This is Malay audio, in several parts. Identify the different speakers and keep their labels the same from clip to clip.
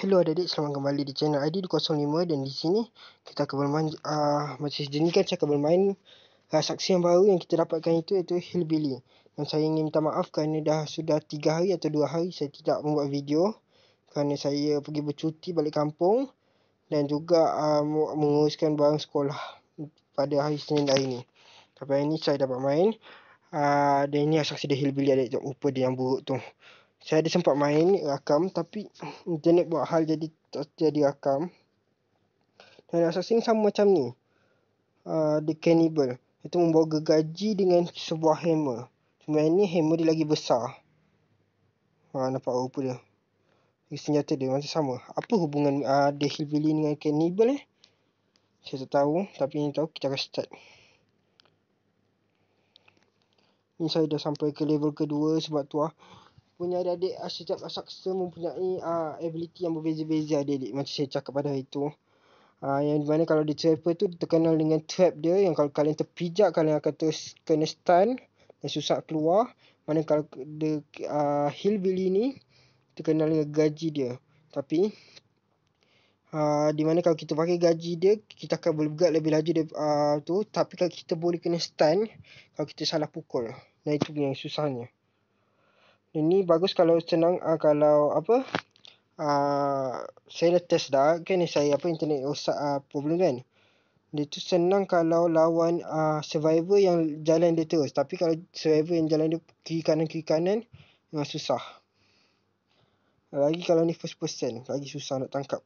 Speaker 1: Hello adik-adik, selamat kembali di channel ID 05 dan di sini kita akan bermain uh, macam sejenis kan saya akan bermain uh, saksi yang baru yang kita dapatkan itu iaitu Hillbilly dan saya ingin minta maaf kerana dah sudah 3 hari atau 2 hari saya tidak membuat video kerana saya pergi bercuti balik kampung dan juga uh, menguruskan barang sekolah pada hari Senin hari ini tapi hari ini saya dapat main uh, dan ini saksi dia Hillbilly adik-adik, rupa dia yang buruk tu saya ada sempat main rakam tapi internet buat hal jadi jadi rakam dan assassin sama macam ni uh, the cannibal itu membawa gergaji dengan sebuah hammer cuma ini hammer dia lagi besar ha, nampak rupa dia senjata dia macam sama apa hubungan uh, the hillbilly dengan cannibal eh saya tak tahu tapi ini tahu kita akan start ini saya dah sampai ke level kedua sebab tu lah punya adik-adik uh, setiap saksa mempunyai uh, ability yang berbeza-beza adik-adik macam saya cakap pada hari tu. Uh, yang di mana kalau di trapper tu terkenal dengan trap dia yang kalau kalian terpijak kalian akan terus kena stun dan susah keluar. Mana kalau the uh, hillbilly ni terkenal dengan gaji dia. Tapi uh, di mana kalau kita pakai gaji dia kita akan boleh bergerak lebih laju dia uh, tu tapi kalau kita boleh kena stun kalau kita salah pukul. Nah itu yang susahnya ini bagus kalau senang uh, kalau apa uh, saya dah test dah kan saya apa internet rosak uh, ah, problem kan dia tu senang kalau lawan uh, survivor yang jalan dia terus tapi kalau survivor yang jalan dia kiri kanan kiri kanan memang susah lagi kalau ni first person lagi susah nak tangkap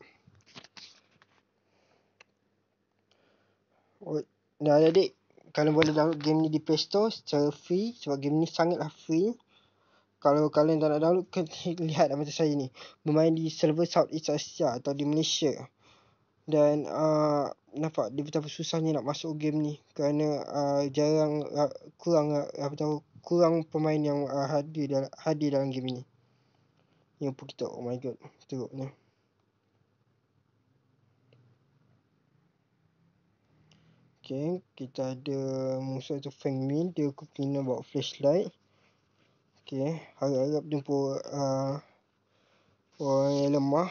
Speaker 1: oh, dah jadi kalau boleh download game ni di Play Store secara free sebab game ni sangatlah free kalau kalian tak nak download, kan lihat apa lah saya ni. Bermain di server East Asia atau di Malaysia. Dan uh, nampak dia betapa susahnya nak masuk game ni kerana uh, jarang uh, kurang uh, apa tahu kurang pemain yang uh, hadir dalam hadir dalam game ni. Ni pun kita oh my god teruk ni. Okay, kita ada musuh tu Fang Min, dia kena bawa flashlight. Okey, harap-harap jumpa uh, orang yang lemah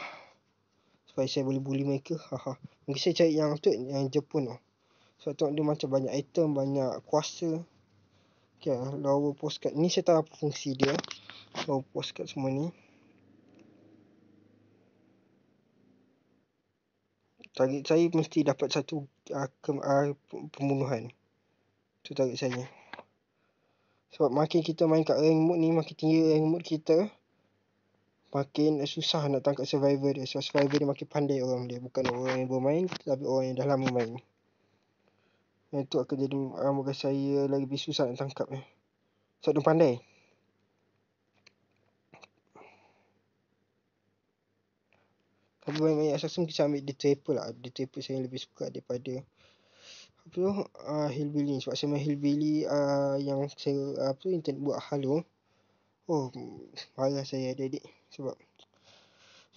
Speaker 1: supaya saya boleh bully mereka. Haha. Mungkin saya cari yang tu yang Jepun lah. tu. Sebab tengok dia macam banyak item, banyak kuasa. Okey, lower ah, postcard. Ni saya tahu apa fungsi dia. Lower postcard semua ni. Target saya mesti dapat satu uh, ah, ke, uh, ah, pembunuhan. Itu target saya. Sebab makin kita main kat rank mode ni, makin tinggi rank mode kita Makin susah nak tangkap survivor dia Sebab survivor dia makin pandai orang dia Bukan orang yang bermain, tapi orang yang dah lama main Yang tu akan jadi rambut saya lebih susah nak tangkap ni Sebab dia pandai Tapi banyak main assassin kita ambil di triple lah Di triple saya lebih suka daripada tu uh, ah, hillbilly sebab saya main hillbilly uh, yang saya ah, apa intent buat halo oh marah saya adik sebab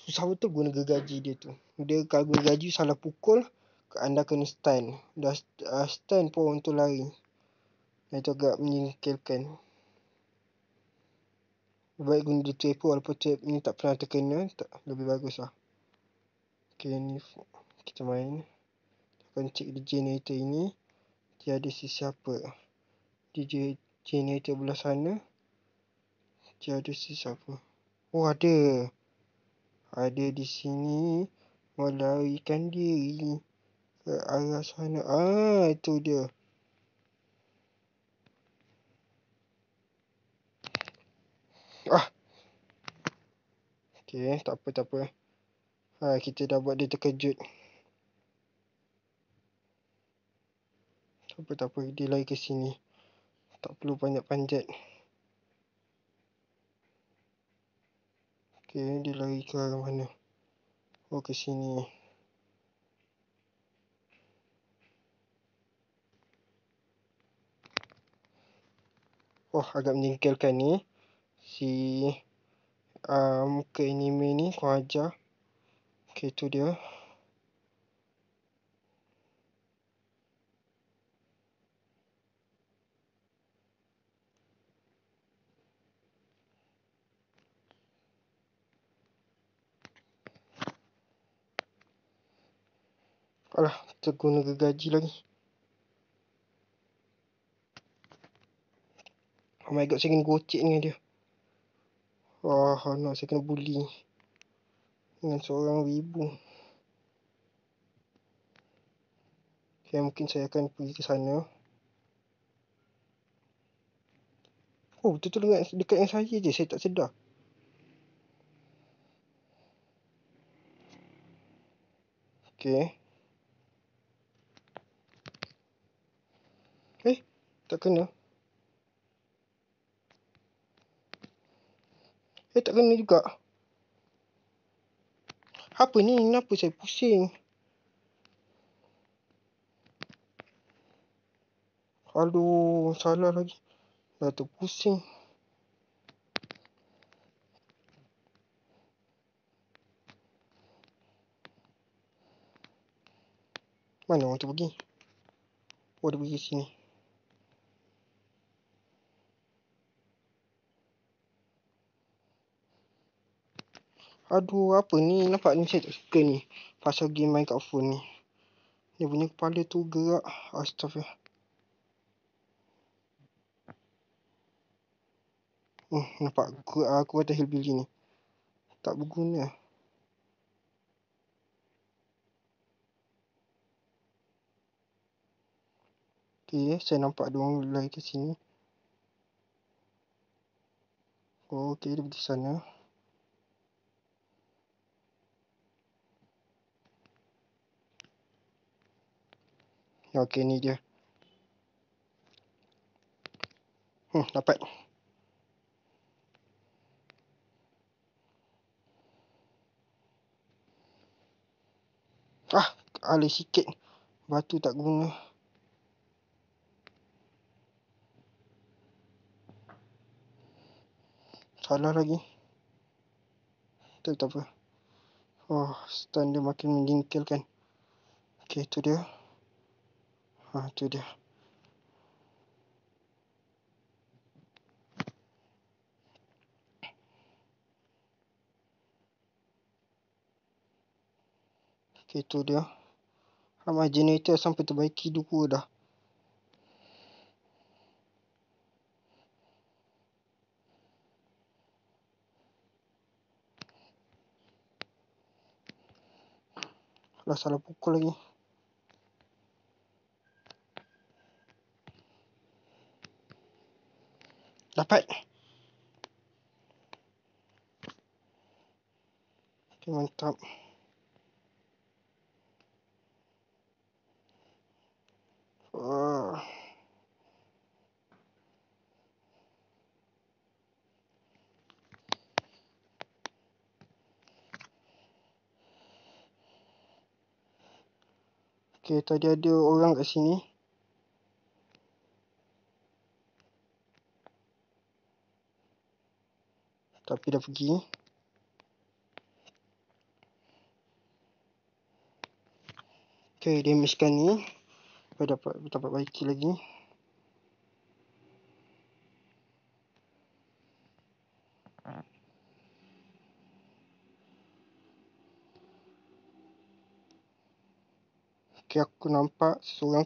Speaker 1: susah betul guna gergaji dia tu dia kalau gergaji salah pukul anda kena stand dah uh, stand pun untuk lari dan itu agak menyingkirkan baik guna dia trip walaupun trip ni tak pernah terkena tak, lebih bagus lah ok ni kita main pencik di generator ini tiada sesiapa di generator belah sana tiada sesiapa oh ada ada di sini melarikan diri ke arah sana ah itu dia ah Okay, tak apa, tak apa. Ha, kita dah buat dia terkejut. Siapa tak pergi dia lari ke sini Tak perlu banyak panjat Okay dia lari ke arah mana Oh ke sini Oh agak menjengkelkan ni Si um, Muka anime ni Kau ajar Okay tu dia Alah, terguna ke gaji lagi. Oh my god, saya kena gocek dengan dia. Oh, ah, no, saya kena bully. Dengan seorang wibu. Okay, mungkin saya akan pergi ke sana. Oh, betul tu dekat dengan saya je. Saya tak sedar. Okay. Tak kena. Eh, tak kena juga. Apa ni? Kenapa saya pusing? Aduh, salah lagi. Dah pusing. Mana orang tu pergi? Oh, dia pergi sini. Aduh, apa ni? Nampak ni saya tak suka ni. Pasal game main kat phone ni. Dia punya kepala tu gerak. Astaghfirullah. Oh, nampak aku, aku kata hillbilly ni. Tak berguna. Okay, eh, saya nampak dua orang lari ke sini. Oh, okay, dia pergi sana. Okey ni dia. Hmm, dapat. Ah, ada sikit batu tak guna. Salah lagi. Tak apa. Oh, stand dia makin menjengkelkan. Okey, tu dia. Ha tu dia. Okay, tu dia. Sama generator sampai terbaiki dulu dah. Kalau salah pukul lagi. Dapat. Okay, mantap. Ah. Okay, tadi ada orang kat sini. Tapi dah pergi. Okay, damagekan ni. Kita dapat, dapat baiki lagi. Okay, aku nampak seorang.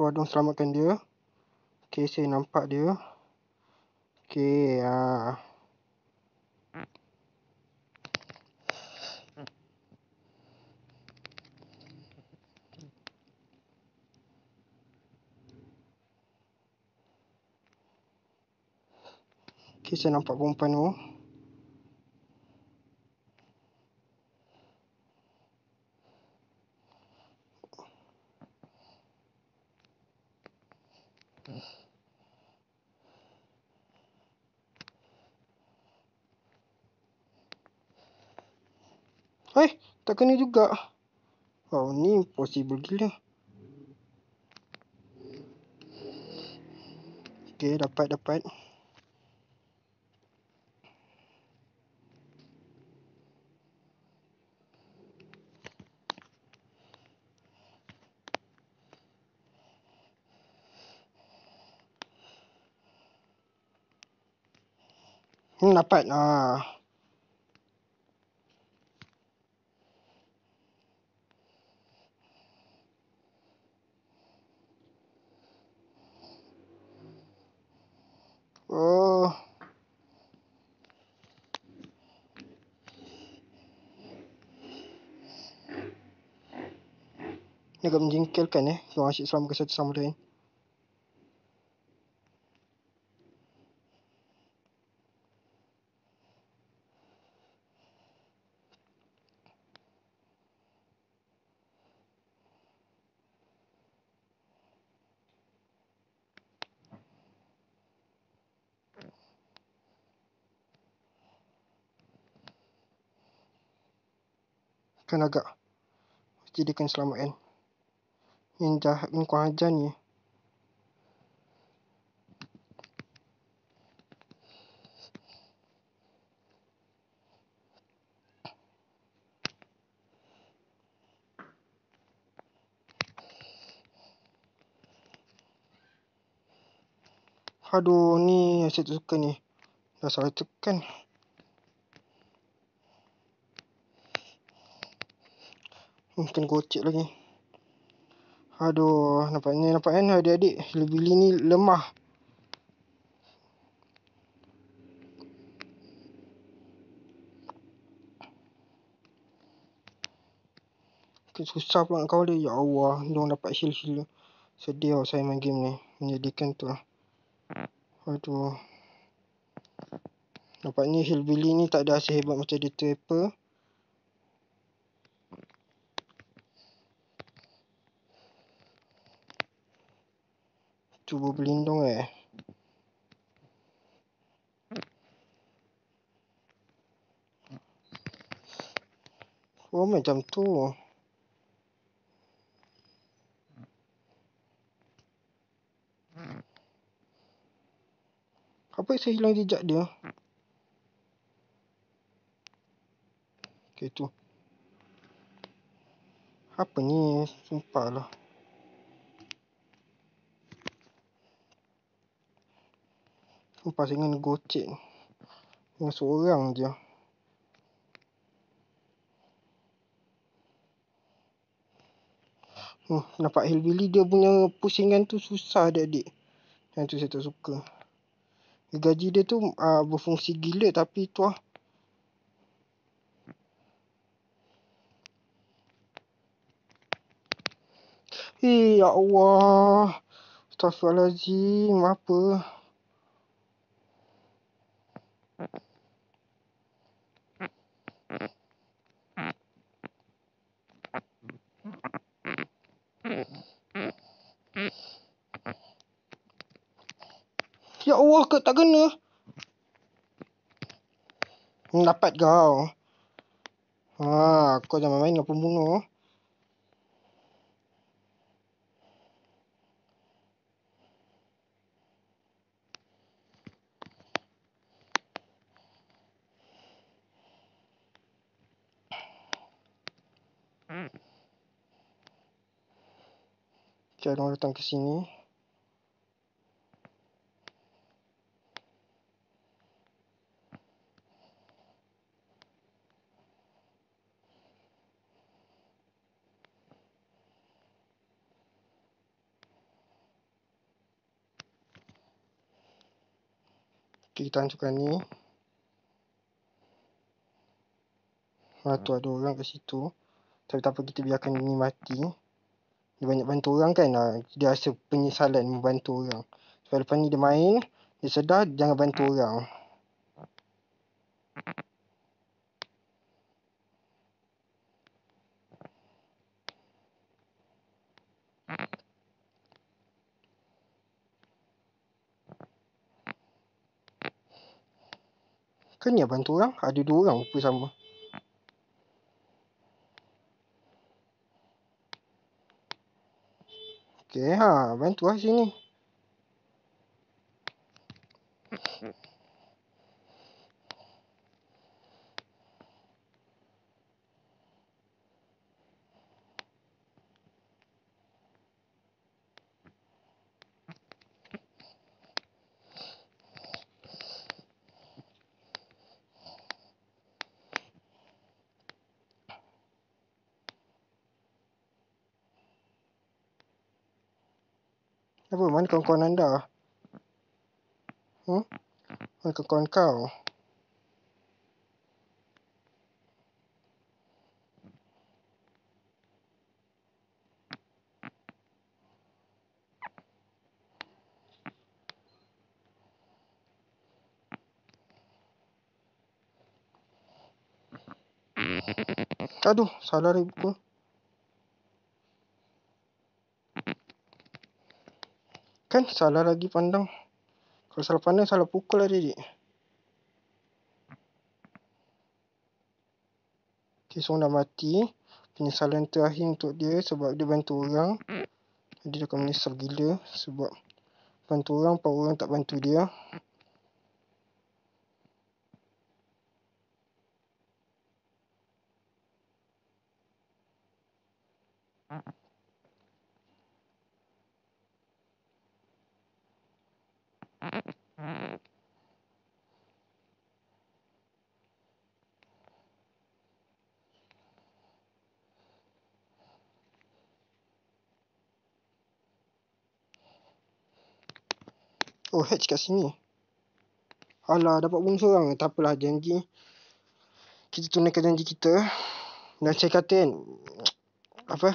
Speaker 1: Wah, dong selamatkan dia. Okay, saya nampak dia. Okay, haa. Uh. saya nampak perempuan tu. Hai, eh, tak kena juga. Oh, ni impossible gila. Okay, dapat, dapat. Hmm, dapat. lah. Ni agak menjengkelkan eh. Kau asyik sama ke satu sama lain. Kan agak. Jadikan selamat kan. Eh? ngya nkwagyaneɛ. Aduh, ni asyik tukar ni. Dah salah tukar Mungkin hmm, gocek lagi. Aduh, nampaknya nampaknya adik-adik lebih ni lemah. Susah pula kau dia. Ya Allah, dong dapat heal heal. Sedih lah saya main game ni. Menyedihkan tu lah. Aduh. Nampaknya heal ni tak ada hasil hebat macam dia tu cuba berlindung eh. Oh macam tu. Apa yang saya hilang jejak dia? Okay tu. Apa ni? Sumpah lah. Lepas dengan gocek Dengan seorang je Hmm, nampak hillbilly dia punya pusingan tu susah adik-adik. Yang tu saya tak suka. Gaji dia tu uh, berfungsi gila tapi tu lah. Eh, ya Allah. Astaghfirullahaladzim, apa? Ya Allah kau tak kena hmm, Dapat kau Ha, kau jangan main dengan lah pembunuh orang datang ke sini. kita hancurkan ni ha tu ada orang ke situ tapi tak apa kita biarkan ni mati dia banyak bantu orang kan ah, dia rasa penyesalan membantu orang sebab lepas ni dia main dia sedar jangan bantu orang Kan ni bantu orang? Ada dua orang rupa sama. Serra, Ventura Gini. Apa? Mana kawan-kawan anda? Hmm? Mana kawan-kawan kau? Aduh, salah ribu. kan salah lagi pandang kalau salah pandang salah pukul lah dia ok so dah mati penyesalan terakhir untuk dia sebab dia bantu orang jadi dia akan menyesal gila sebab bantu orang, empat orang tak bantu dia Mm-mm. Oh, hatch kat sini. Alah, dapat bunuh seorang. Tak apalah, janji. Kita tunaikan janji kita. Dan saya kata kan, apa?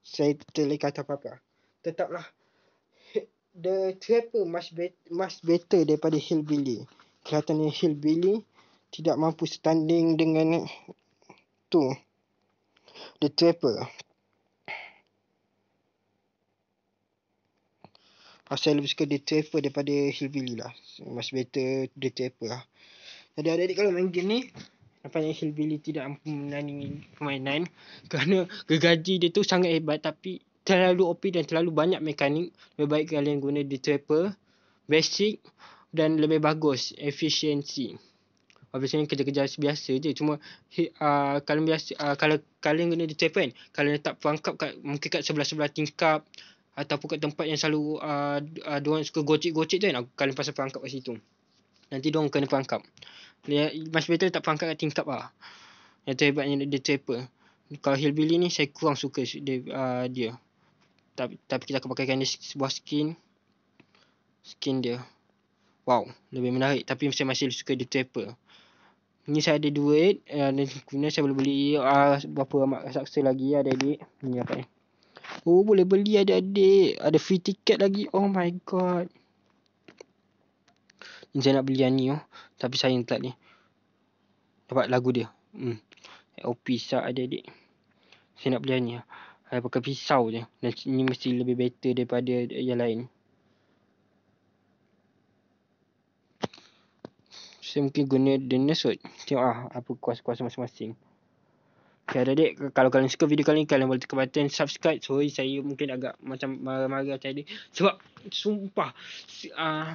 Speaker 1: Saya telekat apa-apa. Tetaplah. The Trapper much, be- much better daripada Hillbilly. Kelihatannya Hillbilly tidak mampu standing dengan tu. The Trapper. Pasal lebih suka The Trapper daripada Hillbilly lah.
Speaker 2: So, much better The Trapper lah. Jadi adik-adik kalau main game ni, nampaknya Hillbilly tidak mampu menandingi permainan. Kerana gergaji dia tu sangat hebat tapi terlalu OP dan terlalu banyak mekanik lebih baik kalian guna di trapper basic dan lebih bagus efisiensi Obviously kerja kerja biasa je cuma uh, ah, kalau biasa uh, kalau kalian guna di trapper kan kalau letak perangkap kat, mungkin kat sebelah-sebelah tingkap ataupun kat tempat yang selalu uh, uh, diorang suka gocik-gocik tu kan kalau pasal perangkap kat situ nanti diorang kena perangkap Lihat, ya, masih betul tak perangkap kat tingkap lah yang terhebatnya dia trapper kalau hillbilly ni saya kurang suka dia, uh, dia tapi, tapi kita akan pakaikan dia sebuah skin skin dia wow lebih menarik tapi saya masih suka dia taper ni saya ada duit uh, eh, eh, dan kemudian saya boleh beli uh, berapa amat saksa lagi ada adik ni apa ni oh boleh beli ada adik ada free ticket lagi oh my god ni saya nak beli yang ni oh. tapi sayang tak ni dapat lagu dia hmm. OP sah ada adik saya nak beli yang ni oh. Saya pakai pisau je. Dan ini mesti lebih better daripada yang lain. Saya mungkin guna denis kot. Tengok lah apa kuasa-kuasa masing-masing. Okay adik-adik. Kalau kalian suka video kali ni. Kalian boleh tekan button subscribe. Sorry saya mungkin agak macam marah-marah ni, Sebab sumpah. Uh,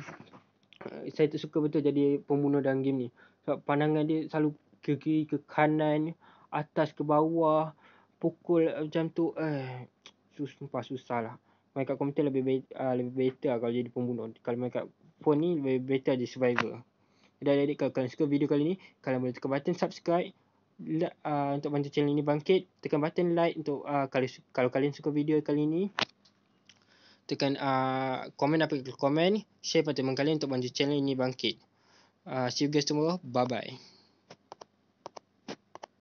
Speaker 2: saya tak suka betul jadi pembunuh dalam game ni. Sebab pandangan dia selalu ke kiri ke kanan. Atas ke bawah pukul eh, macam tu eh sus sumpah susah lah main kat komputer lebih be- uh, lebih better lah kalau jadi pembunuh kalau main kat phone ni lebih better jadi survivor dan adik kalau kalian suka video kali ni kalau boleh tekan button subscribe uh, untuk bantu channel ini bangkit tekan button like untuk uh, kalau kalau kalian suka video kali ni tekan uh, komen apa komen share pada teman kalian untuk bantu channel ini bangkit uh, see you guys tomorrow bye bye